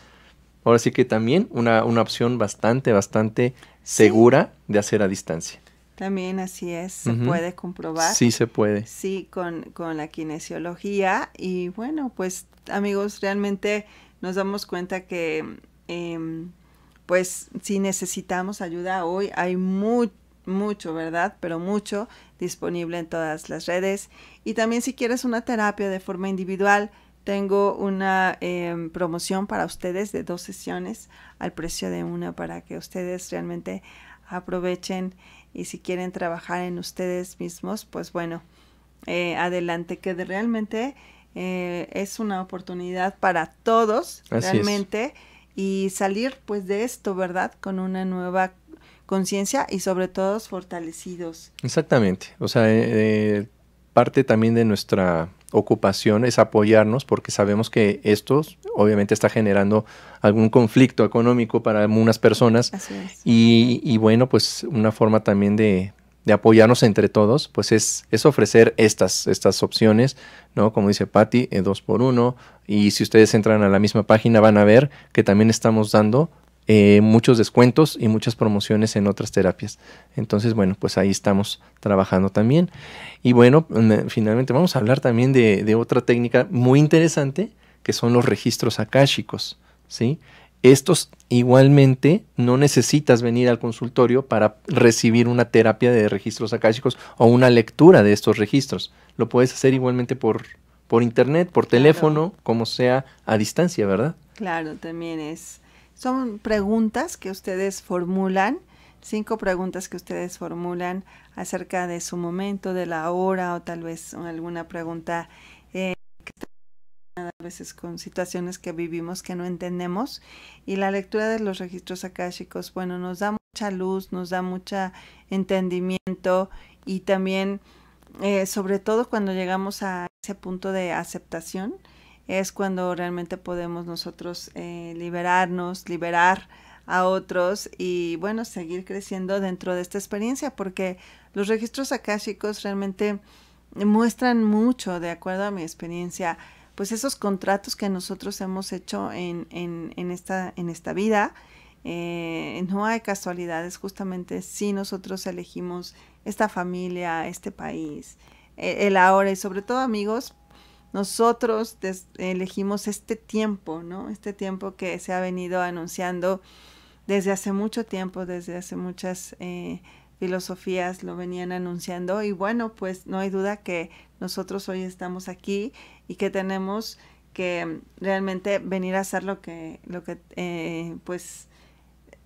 ahora sí que también una, una opción bastante, bastante segura de hacer a distancia. También así es, se puede comprobar. Sí, se puede. Sí, con, con la kinesiología. Y bueno, pues amigos, realmente nos damos cuenta que em, pues si necesitamos ayuda hoy, hay mu mucho, ¿verdad? Pero mucho disponible en todas las redes y también si quieres una terapia de forma individual, tengo una em, promoción para ustedes de dos sesiones al precio de una para que ustedes realmente aprovechen y si quieren trabajar en ustedes mismos, pues bueno, eh, adelante, que realmente eh, es una oportunidad para todos, realmente, y salir pues de esto, ¿verdad? Con una nueva conciencia y sobre todo fortalecidos. Exactamente, o sea, eh, parte también de nuestra ocupación es apoyarnos porque sabemos que esto obviamente está generando algún conflicto económico para algunas personas y, y, bueno pues una forma también de, apoyarnos entre todos pues es, es, ofrecer estas, estas opciones no como dice Patti eh, dos por uno y si ustedes entran a la misma página van a ver que también estamos dando eh, muchos descuentos y muchas promociones en otras terapias. Entonces, bueno, pues ahí estamos trabajando también. Y bueno, finalmente vamos a hablar también de, otra técnica muy interesante que son los registros akáshicos, ¿sí? Estos igualmente no necesitas venir al consultorio para recibir una terapia de registros akáshicos o una lectura de estos registros. Lo puedes hacer igualmente por, por internet, por teléfono, como sea, a distancia, ¿verdad? Claro, también es son preguntas que ustedes formulan, cinco preguntas que ustedes formulan acerca de su momento, de la hora o tal vez alguna pregunta eh, a veces con situaciones que vivimos que no entendemos. Y la lectura de los registros akáshicos, bueno, nos da mucha luz, nos da mucho entendimiento y también, eh, sobre todo cuando llegamos a ese punto de aceptación, es cuando realmente podemos nosotros eh, liberarnos, liberar a otros y bueno, seguir creciendo dentro de esta experiencia porque los registros akáshicos realmente muestran mucho, de acuerdo a mi experiencia, pues esos contratos que nosotros hemos hecho en, en, en esta, en esta vida. Eh, no hay casualidades, justamente si nosotros elegimos esta familia, este país, eh, el ahora y sobre todo amigos, nosotros elegimos este tiempo, ¿no? Este tiempo que se ha venido anunciando desde hace mucho tiempo, desde hace muchas eh, filosofías lo venían anunciando y bueno, pues no hay duda que nosotros hoy estamos aquí y que tenemos que realmente venir a hacer lo que, lo que eh, pues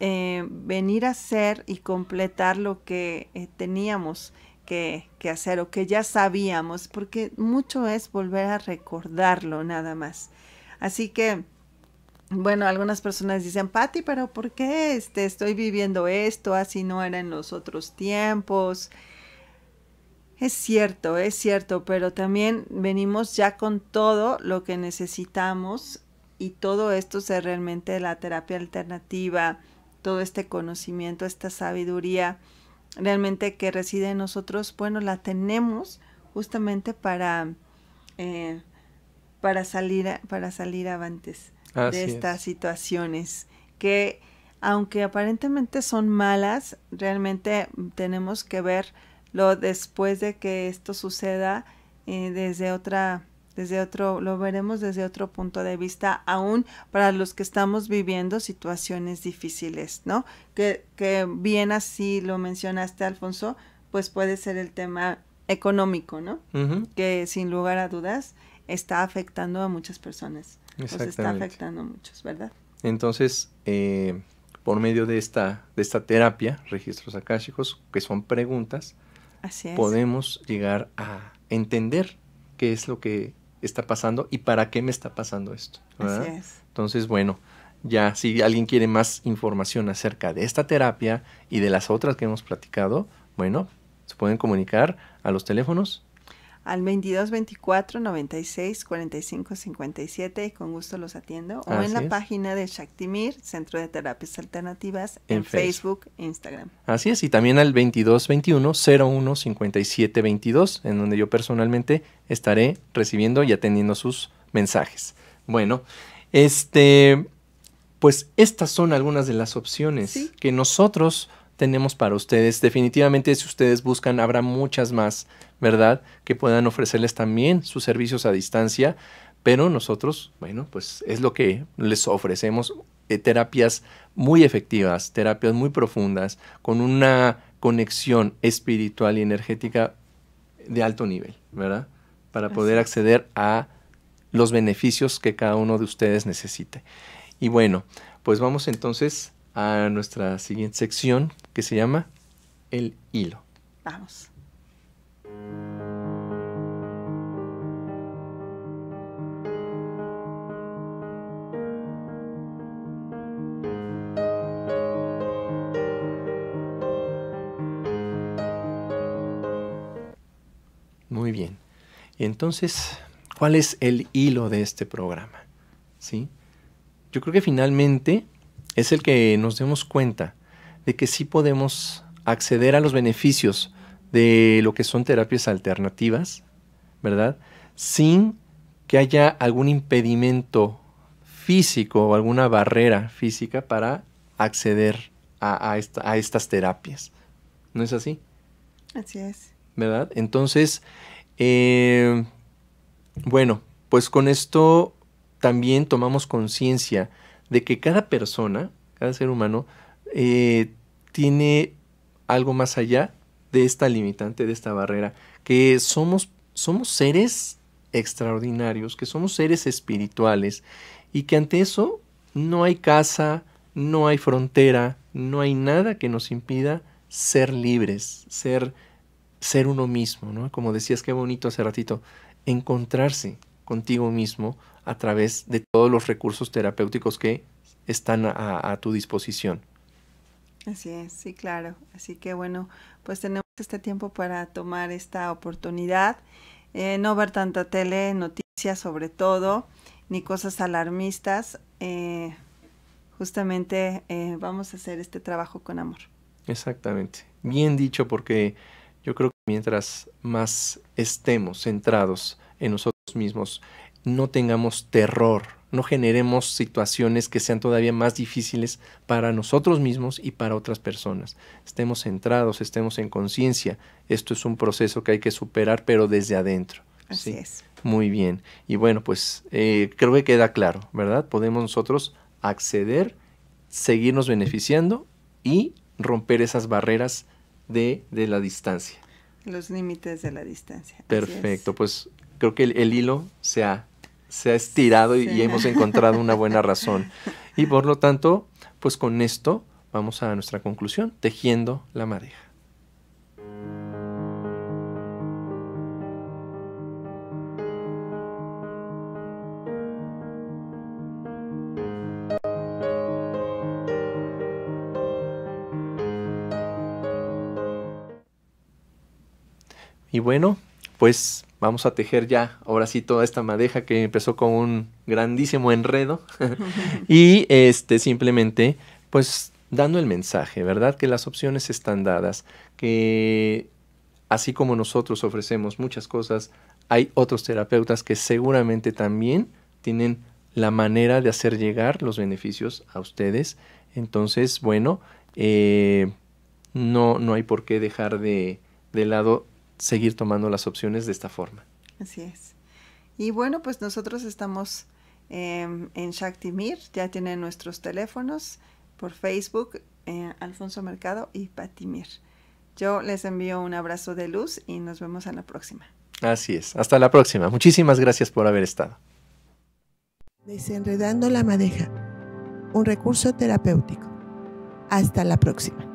eh, venir a hacer y completar lo que teníamos que, hacer o que ya sabíamos, porque mucho es volver a recordarlo nada más. Así que, bueno, algunas personas dicen, pati pero ¿por qué este, estoy viviendo esto? Así no era en los otros tiempos. Es cierto, es cierto, pero también venimos ya con todo lo que necesitamos y todo esto es realmente la terapia alternativa, todo este conocimiento, esta sabiduría realmente que reside en nosotros, bueno, la tenemos justamente para, eh, para, salir, para salir avantes de estas situaciones que aunque aparentemente son malas, realmente tenemos que verlo después de que esto suceda eh, desde otra desde otro, lo veremos desde otro punto de vista, aún para los que estamos viviendo situaciones difíciles, ¿no? Que, bien así lo mencionaste, Alfonso, pues puede ser el tema económico, ¿no? Que sin lugar a dudas está afectando a muchas personas. Nos está afectando a muchos, ¿verdad? Entonces, eh, por medio de esta, de esta terapia, registros akáshicos, que son preguntas, podemos llegar a entender qué es lo que está pasando y para qué me está pasando esto. Entonces, bueno, ya si alguien quiere más información acerca de esta terapia y de las otras que hemos platicado, bueno, se pueden comunicar a los teléfonos al 2224 24 96 45 57 y con gusto los atiendo. O en la página de Shaktimir, Centro de Terapias Alternativas, en, Facebook. E Instagram. Así es, y también al 2221 015722, en donde yo personalmente estaré recibiendo y atendiendo sus mensajes. Bueno, este, pues estas son algunas de las opciones que nosotros tenemos para ustedes. Definitivamente si ustedes buscan habrá muchas más, ¿verdad? Que puedan ofrecerles también sus servicios a distancia, pero nosotros, bueno, pues es lo que les ofrecemos, eh, terapias muy efectivas, terapias muy profundas, con una conexión espiritual y energética de alto nivel, ¿verdad? Para poder acceder a los beneficios que cada uno de ustedes necesite. Y bueno, pues vamos entonces a nuestra siguiente sección que se llama El hilo. Vamos. Muy bien. Entonces, ¿cuál es el hilo de este programa? ¿Sí? Yo creo que finalmente es el que nos demos cuenta de que sí podemos acceder a los beneficios de lo que son terapias alternativas, ¿verdad? Sin que haya algún impedimento físico o alguna barrera física para acceder a, a, estas terapias. ¿No es así? Así es. ¿Verdad? Entonces, eh, bueno, pues con esto también tomamos conciencia de que cada persona, cada ser humano, eh, tiene algo más allá de esta limitante, de esta barrera, que somos, somos seres extraordinarios, que somos seres espirituales y que ante eso no hay casa, no hay frontera, no hay nada que nos impida ser libres, ser, ser uno mismo, ¿no? Como decías, qué bonito hace ratito, encontrarse contigo mismo a través de todos los recursos terapéuticos que están a, tu disposición. Así es, sí, claro. Así que bueno, pues tenemos este tiempo para tomar esta oportunidad, eh, no ver tanta tele, noticias sobre todo, ni cosas alarmistas. Eh, justamente eh, vamos a hacer este trabajo con amor. Exactamente. Bien dicho porque yo creo que mientras más estemos centrados en nosotros mismos, no tengamos terror, no generemos situaciones que sean todavía más difíciles para nosotros mismos y para otras personas. Estemos centrados, estemos en conciencia. Esto es un proceso que hay que superar, pero desde adentro. Así es. Muy bien. Y bueno, pues eh, creo que queda claro, ¿verdad? Podemos nosotros acceder, seguirnos beneficiando y romper esas barreras de, la distancia. Los límites de la distancia. Perfecto, pues creo que el, el hilo se ha se ha estirado y, hemos encontrado una buena razón. Y por lo tanto, pues con esto vamos a nuestra conclusión, tejiendo la marea Y bueno, pues vamos a tejer ya, ahora sí, toda esta madeja que empezó con un grandísimo enredo y este simplemente pues dando el mensaje, ¿verdad? Que las opciones están dadas, que así como nosotros ofrecemos muchas cosas, hay otros terapeutas que seguramente también tienen la manera de hacer llegar los beneficios a ustedes. Entonces, bueno, eh, no, no hay por qué dejar de, de lado seguir tomando las opciones de esta forma. Así es. Y bueno, pues nosotros estamos em, en Shaktimir, ya tienen nuestros teléfonos por Facebook, eh, Alfonso Mercado y Patimir. Yo les envío un abrazo de luz y nos vemos a la próxima. Así es, hasta la próxima. Muchísimas gracias por haber estado. Desenredando la madeja, un recurso terapéutico. Hasta la próxima.